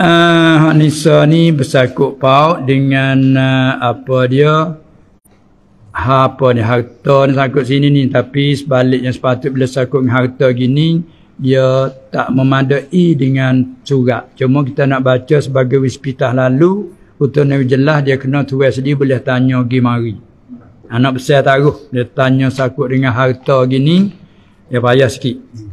uh, Hak Nisa ni bersakut paut dengan uh, apa dia ha, apa ni harta ni sakut sini ni tapi sebaliknya sepatut bila sakut dengan harta gini dia tak memadai dengan surat cuma kita nak baca sebagai wispitah lalu untuk Nabi jelas dia kena tuai sendiri boleh tanya gimari anak besar taruh dia tanya sakut dengan harta gini dia payah sikit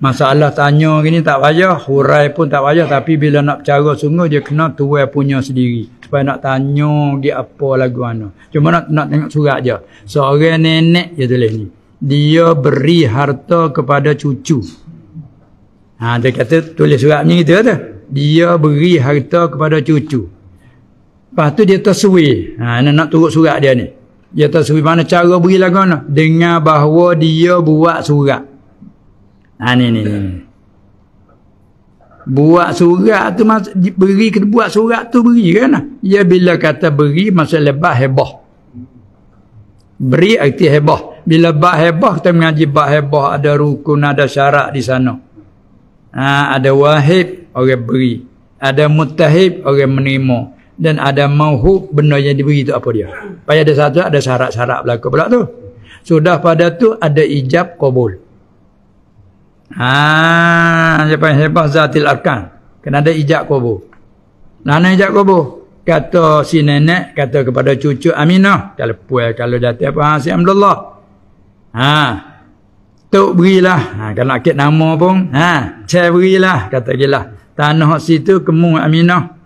Masalah tanya gini tak payah, hurai pun tak payah tapi bila nak bercara sungguh dia kena tuai punya sendiri. Supaya nak tanya dia apa lagu mana. Cuma nak, nak tengok surat je. Seorang nenek je tulis ni. Dia beri harta kepada cucu. Ha, dia kata tulis surat ni gitu tu. Dia beri harta kepada cucu. Lepas tu dia tersui. Ha, nak, nak turut surat dia ni. Dia tersui mana cara beri lagu mana. Dengar bahawa dia buat surat. Ha ni ni ni. Buat surat tu beri ke buat surat tu beri kan. Ya bila kata beri masa lebah hebah. Beri arti hebah. Bila bah hebah kita mengaji bah hebah ada rukun ada syarat di sana. Ha, ada wahib orang beri. Ada mutahib orang menerima. Dan ada mauhub benda yang diberi tu apa dia. Pada ada satu ada syarat-syarat berlaku pula tu. Sudah pada tu ada ijab kabul. Ah, ha, dia panggil hebah zatil arkan. Kena ada ijak kubur. Nana ijak kubur. Kata si nenek, kata kepada cucu Aminah. Kalau puas, kalau jatuh apa, ha, si Alhamdulillah. Ha. Tuk berilah. Ha, kalau nak kek nama pun. Ha. Saya berilah, kata gila. Tanah situ kemu Aminah.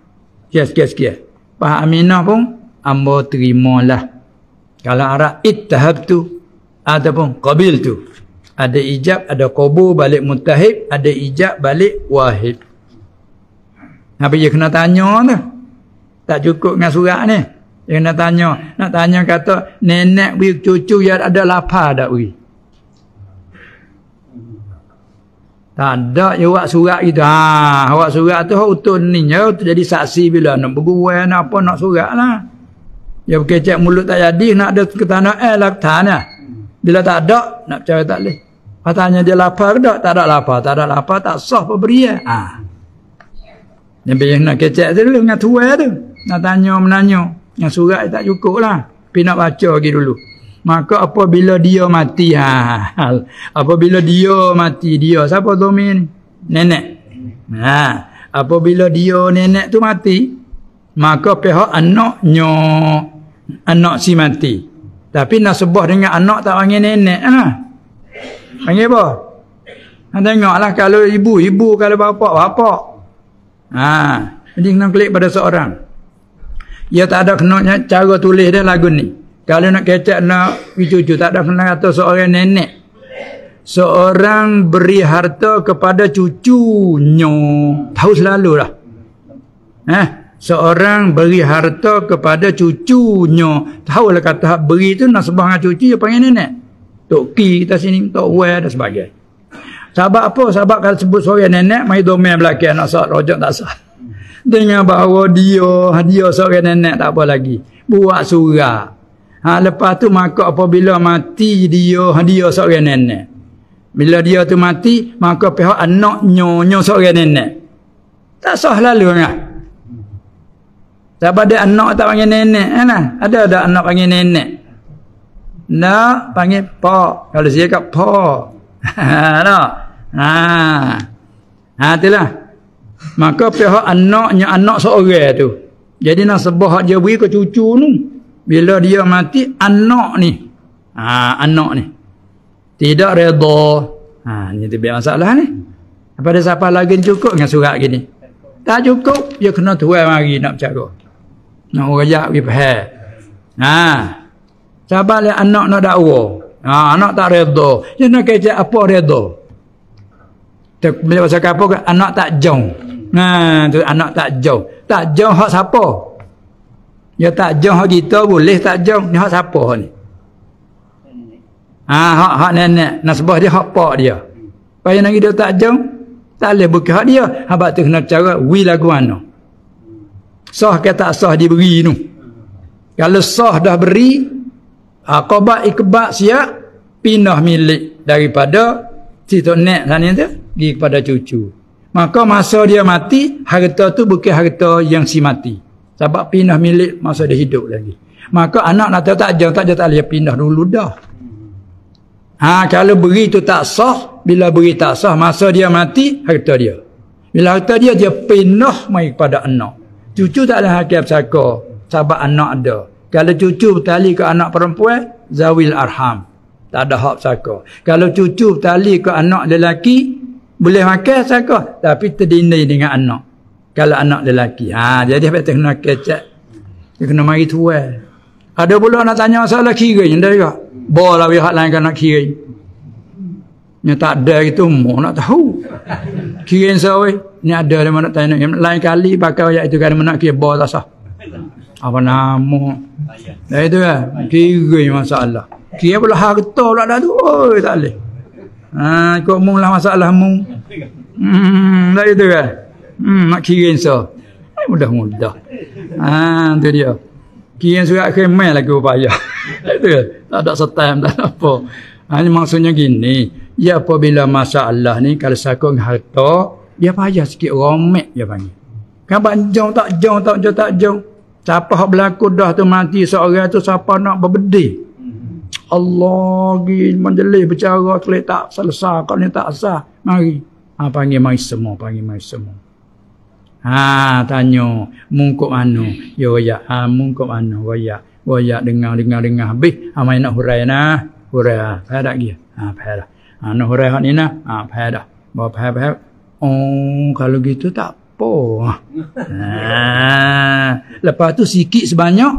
Kias, kias, kias. Pak Aminah pun, ambo terimalah. Kalau arah it tahap tu, ataupun qabil tu ada ijab ada qabul balik mutahib ada ijab balik wahid apa dia kena tanya tu tak cukup dengan surat ni dia kena tanya nak tanya kata nenek bagi cucu yang ada lapar tak bagi tak ada yang buat surat itu ha, buat surat tu utun ni ya, jadi saksi bila nak berguai nak apa nak surat lah dia berkecek mulut tak jadi nak ada ke tanah eh lah tanah bila tak ada nak percaya tak boleh Katanya dia lapar tak? Tak ada lapar. Tak ada lapar tak sah pemberian. Ha. Nabi yang nak kecek tu dulu dengan tua tu. Nak tanya menanya. Yang surat tak cukup lah. Tapi nak baca lagi dulu. Maka apabila dia mati. Ha. ha, ha. Apabila dia mati. Dia siapa tu ni? Nenek. Ha. Apabila dia nenek tu mati. Maka pihak anaknya. Anak si mati. Tapi nak sebuah dengan anak tak panggil nenek. Ha. Panggil apa? Ha, tengoklah kalau ibu, ibu kalau bapak-bapak, Ha, jadi kena klik pada seorang. Ya tak ada kenanya cara tulis dia lagu ni. Kalau nak kecek nak cucu tak ada kena kata seorang nenek. Seorang beri harta kepada cucunya. Tahu selalu lah. Eh, seorang beri harta kepada cucunya. Tahu lah kata beri tu nak sebuah cucu dia panggil nenek. Tok Ki kita sini, Tok Wei dan sebagainya. Sebab apa? Sebab kalau sebut seorang nenek, mai domain belakang nak sah, rojok tak sah. Dengan bahawa dia, dia seorang nenek tak apa lagi. Buat surat. Ha, lepas tu maka apabila mati dia, dia seorang nenek. Bila dia tu mati, maka pihak anak nyonya seorang nenek. Tak sah lalu kan? Sebab ada anak tak panggil nenek. Kan? Ada ada anak panggil nenek. Nak panggil pak. Kalau saya kat pak. Nak. Ha. Ha itulah. Maka pihak anaknya anak seorang tu. Jadi nak sebab hak dia beri ke cucu ni. Bila dia mati anak ni. Ha anak ni. Tidak redha. Ha ni tu biar masalah ni. Apa dia siapa lagi cukup dengan surat gini? Tak cukup, dia kena tuai mari nak bercakap. Nak orang jahat pergi faham. Ha. Sabar anak nak dakwa. Ha, anak tak redha. Dia nak kerja apa redha? Tak bila pasal apa anak tak jauh. Ha, tu anak tak jauh. Tak jauh hak siapa? Ya tak jauh hak kita boleh tak jauh ni hak siapa hak ni? Ha, hak hak nenek, nasbah dia hak pak dia. Payah lagi dia tak jauh. Tak boleh buka hak dia. Habak tu kena cara wi lagu anak. Sah ke tak sah diberi ni. Kalau sah dah beri, Aqabah ikbah siap pindah milik daripada si tok nek sana tu pergi kepada cucu. Maka masa dia mati, harta tu bukan harta yang si mati. Sebab pindah milik masa dia hidup lagi. Maka anak nak tak ajar, tak ajar tak boleh pindah dulu dah. Ha, kalau beri tu tak sah, bila beri tak sah, masa dia mati, harta dia. Bila harta dia, dia pindah mai kepada anak. Cucu tak ada hakim sakar. Sebab anak ada. Kalau cucu tali ke anak perempuan, zawil arham. Tak ada hak saka. Kalau cucu tali ke anak lelaki, boleh makan saka. Tapi terdini dengan anak. Kalau anak lelaki. Ha, jadi apa kena kecek. Dia kena mari tuan. Ada pula nak tanya masalah kiri. Dia juga. Bola pihak lain kena kan kiri. Yang tak ada itu mau nak tahu. Kira yang sawi. Ini ada yang mana tanya. Yang lain kali pakai wajah itu kerana nak kira bawa lah tak sah. Apa nama. Dah itu ya. Kira masalah. Kira pula harta pula dah tu. oh tak boleh. Ha, ikut mung lah masalah mung. Hmm, dah itu ya. Kan? Hmm, nak kira so. mudah-mudah. Ha, tu dia. Kira surat kemen lagi upaya. itu ya. Tak ada setam, tak ada apa. Hanya maksudnya gini. Ya apabila masalah ni, kalau sakung harta, dia payah sikit romek dia panggil. Kan banjong tak jong, tak jauh tak jong. Tak jong siapa hak berlaku dah tu mati seorang tu siapa nak berbedih Allah gi majlis bercara kelik tak selesai kau ni tak sah mari ha panggil mari semua panggil mari semua ha tanya mungkuk mano yo ya ha mungkuk mano waya waya dengar dengar dengar habis ha mai nak hurai na hurai ha pai dak gi ha pai dah ha nak hurai hak ni nah ha pai dah bawa pai pai oh kalau gitu tak apa? Ha. Lepas tu sikit sebanyak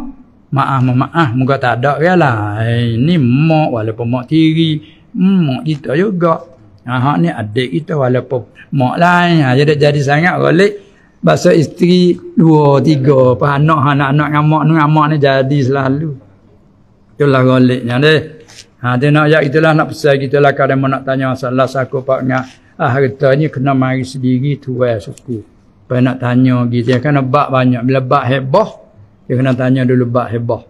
maaf maaf muka tak ada ya lah. Ini eh, mak walaupun mak tiri, mak hmm, kita juga. Ha ni adik kita walaupun mak lain. Ha jadi jadi sangat boleh bahasa isteri dua tiga pa anak anak-anak dengan mak dengan mak ni jadi selalu. Itulah goliknya deh. Ha dia nak ajak itulah nak pesan kita lah kadang nak tanya masalah sakup pak ngak. Ah, hartanya kena mari sendiri tuai suku. Pai nak tanya gitu ya kan bab banyak bila bak heboh dia kena tanya dulu bak heboh.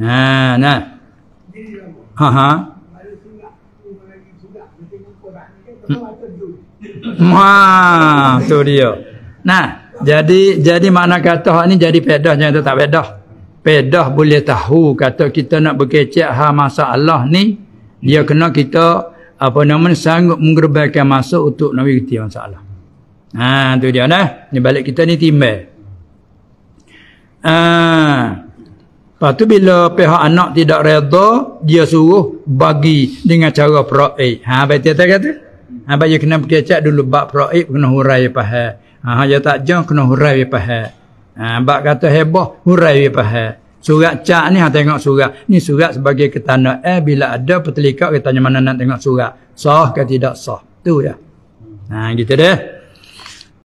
Nah, nah. Ha ha. Ma, tu dia. Nah, jadi jadi mana kata hak ni jadi pedah jangan tak pedah. Pedah boleh tahu kata kita nak berkecek hal masalah ni dia kena kita apa nama sanggup menggerbakan masa untuk nak berkecek masalah. Ha tu dia nah. Ni balik kita ni timbal. Ha. Lepas bila pihak anak tidak redha, dia suruh bagi dengan cara proik. Ha, ha baik dia kata. Ha baik kena pergi cek dulu bab proik kena hurai faham. Ha dia tak jangan kena hurai faham. Ha bab kata heboh hurai faham. Surat cak ni hang tengok surat. Ni surat sebagai ketanda eh bila ada petelikak kita tanya mana nak tengok surat. Sah ke tidak sah. Tu dah. Ha gitu deh.